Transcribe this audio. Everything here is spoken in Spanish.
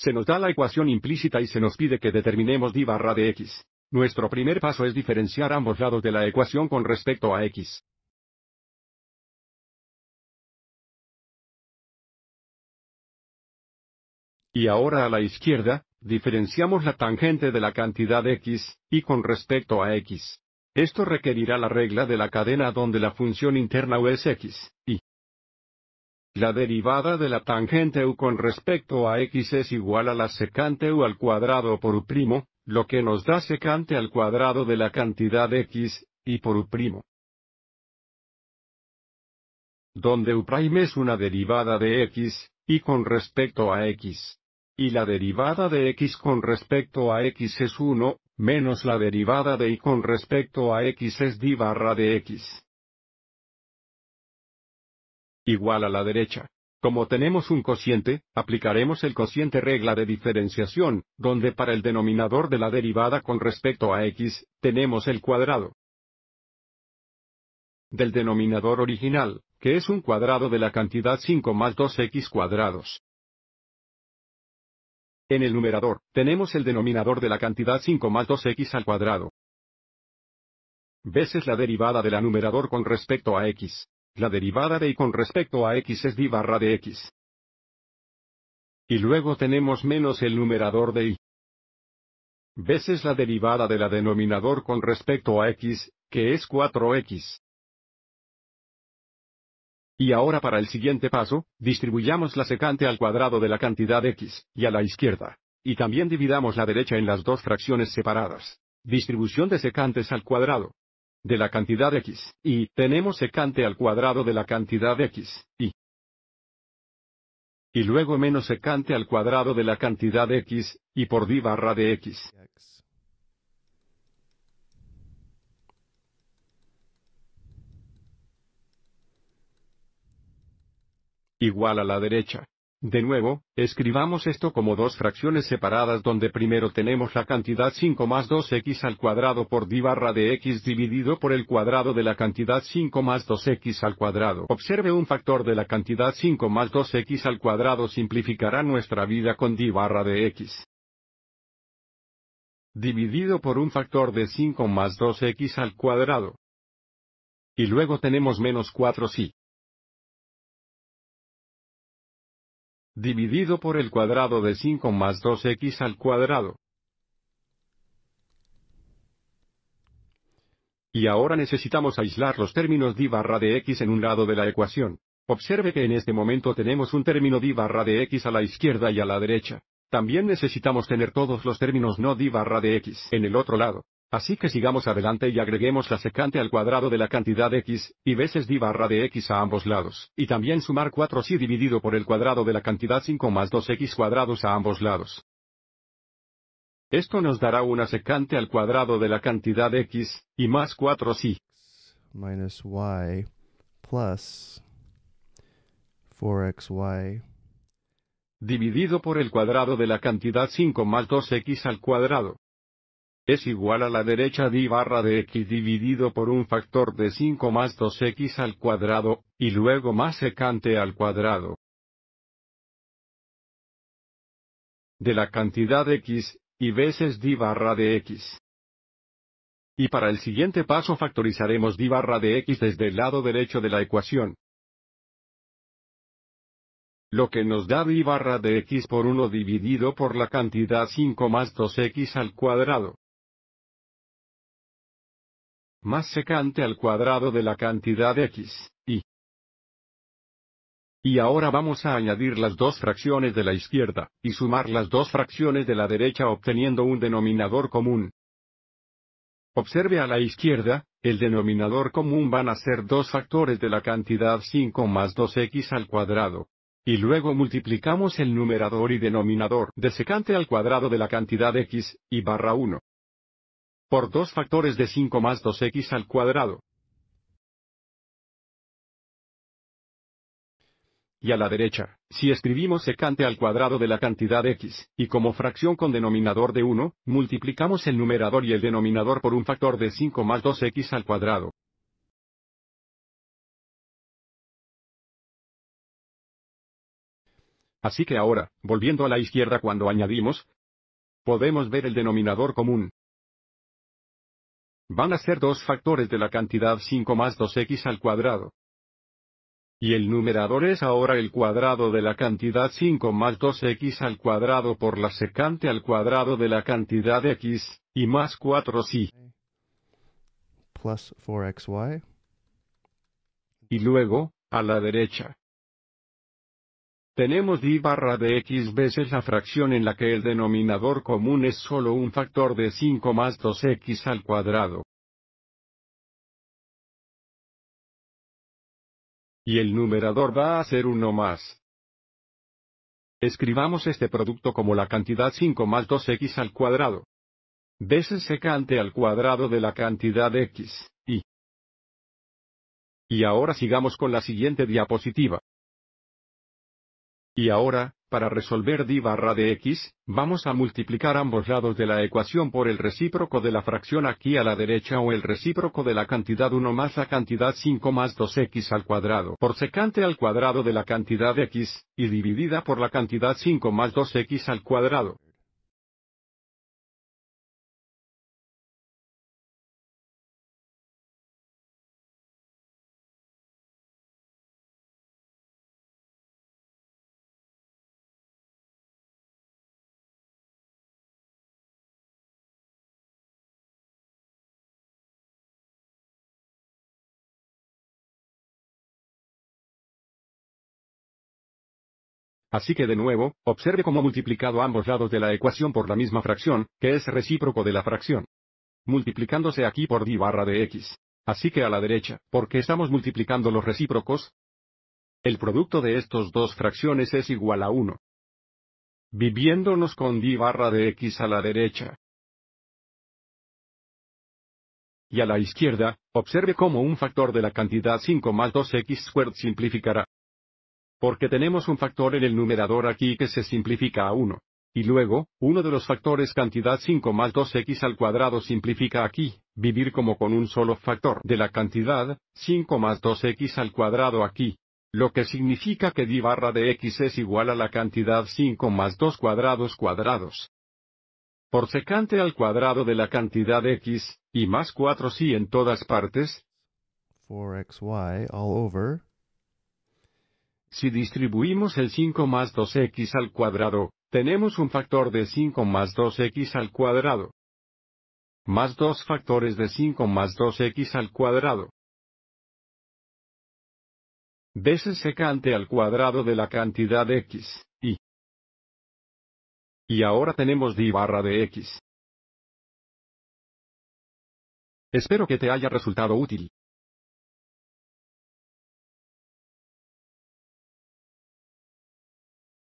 Se nos da la ecuación implícita y se nos pide que determinemos y barra de x. Nuestro primer paso es diferenciar ambos lados de la ecuación con respecto a x. Y ahora a la izquierda, diferenciamos la tangente de la cantidad x, y con respecto a x. Esto requerirá la regla de la cadena donde la función interna u es x, y la derivada de la tangente u con respecto a x es igual a la secante u al cuadrado por u primo, lo que nos da secante al cuadrado de la cantidad x, y por u primo. Donde u prime es una derivada de x, y con respecto a x. Y la derivada de x con respecto a x es 1, menos la derivada de y con respecto a x es d barra de x igual a la derecha. Como tenemos un cociente, aplicaremos el cociente regla de diferenciación, donde para el denominador de la derivada con respecto a x, tenemos el cuadrado del denominador original, que es un cuadrado de la cantidad 5 más 2x cuadrados. En el numerador, tenemos el denominador de la cantidad 5 más 2x al cuadrado. Veces la derivada de la numerador con respecto a x la derivada de y con respecto a x es y barra de x. Y luego tenemos menos el numerador de y. Veces la derivada de la denominador con respecto a x, que es 4x. Y ahora para el siguiente paso, distribuyamos la secante al cuadrado de la cantidad x, y a la izquierda. Y también dividamos la derecha en las dos fracciones separadas. Distribución de secantes al cuadrado de la cantidad x, y tenemos secante al cuadrado de la cantidad x, y y luego menos secante al cuadrado de la cantidad x, y por d barra de x. Igual a la derecha. De nuevo, escribamos esto como dos fracciones separadas donde primero tenemos la cantidad 5 más 2x al cuadrado por d barra de x dividido por el cuadrado de la cantidad 5 más 2x al cuadrado. Observe un factor de la cantidad 5 más 2x al cuadrado simplificará nuestra vida con d barra de x dividido por un factor de 5 más 2x al cuadrado. Y luego tenemos menos 4 si. dividido por el cuadrado de 5 más 2x al cuadrado. Y ahora necesitamos aislar los términos d barra de x en un lado de la ecuación. Observe que en este momento tenemos un término d barra de x a la izquierda y a la derecha. También necesitamos tener todos los términos no d barra de x en el otro lado. Así que sigamos adelante y agreguemos la secante al cuadrado de la cantidad x, y veces d barra de x a ambos lados, y también sumar 4y dividido por el cuadrado de la cantidad 5 más 2x cuadrados a ambos lados. Esto nos dará una secante al cuadrado de la cantidad x, y más 4y. 4xy. Dividido por el cuadrado de la cantidad 5 más 2x al cuadrado es igual a la derecha d barra de x dividido por un factor de 5 más 2x al cuadrado, y luego más secante al cuadrado. De la cantidad x, y veces d barra de x. Y para el siguiente paso factorizaremos d barra de x desde el lado derecho de la ecuación. Lo que nos da d barra de x por 1 dividido por la cantidad 5 más 2x al cuadrado más secante al cuadrado de la cantidad x, y. Y ahora vamos a añadir las dos fracciones de la izquierda, y sumar las dos fracciones de la derecha obteniendo un denominador común. Observe a la izquierda, el denominador común van a ser dos factores de la cantidad 5 más 2x al cuadrado. Y luego multiplicamos el numerador y denominador de secante al cuadrado de la cantidad x, y barra 1 por dos factores de 5 más 2x al cuadrado. Y a la derecha, si escribimos secante al cuadrado de la cantidad x, y como fracción con denominador de 1, multiplicamos el numerador y el denominador por un factor de 5 más 2x al cuadrado. Así que ahora, volviendo a la izquierda cuando añadimos, podemos ver el denominador común, van a ser dos factores de la cantidad 5 más 2x al cuadrado. Y el numerador es ahora el cuadrado de la cantidad 5 más 2x al cuadrado por la secante al cuadrado de la cantidad x, y más 4 xy Y luego, a la derecha, tenemos y barra de x veces la fracción en la que el denominador común es solo un factor de 5 más 2x al cuadrado. Y el numerador va a ser uno más. Escribamos este producto como la cantidad 5 más 2x al cuadrado. Veces secante al cuadrado de la cantidad x, y. Y ahora sigamos con la siguiente diapositiva. Y ahora, para resolver d barra de x, vamos a multiplicar ambos lados de la ecuación por el recíproco de la fracción aquí a la derecha o el recíproco de la cantidad 1 más la cantidad 5 más 2x al cuadrado por secante al cuadrado de la cantidad x, y dividida por la cantidad 5 más 2x al cuadrado. Así que de nuevo, observe cómo ha multiplicado ambos lados de la ecuación por la misma fracción, que es recíproco de la fracción. Multiplicándose aquí por d barra de x. Así que a la derecha, porque estamos multiplicando los recíprocos, el producto de estos dos fracciones es igual a 1. Viviéndonos con d barra de x a la derecha. Y a la izquierda, observe cómo un factor de la cantidad 5 más 2x squared simplificará. Porque tenemos un factor en el numerador aquí que se simplifica a 1. Y luego, uno de los factores cantidad 5 más 2x al cuadrado simplifica aquí, vivir como con un solo factor de la cantidad, 5 más 2x al cuadrado aquí. Lo que significa que di barra de x es igual a la cantidad 5 más 2 cuadrados cuadrados. Por secante al cuadrado de la cantidad x, y más 4 si en todas partes. 4xy all over. Si distribuimos el 5 más 2x al cuadrado, tenemos un factor de 5 más 2x al cuadrado. Más dos factores de 5 más 2x al cuadrado. Veces secante al cuadrado de la cantidad x, y. Y ahora tenemos di barra de x. Espero que te haya resultado útil.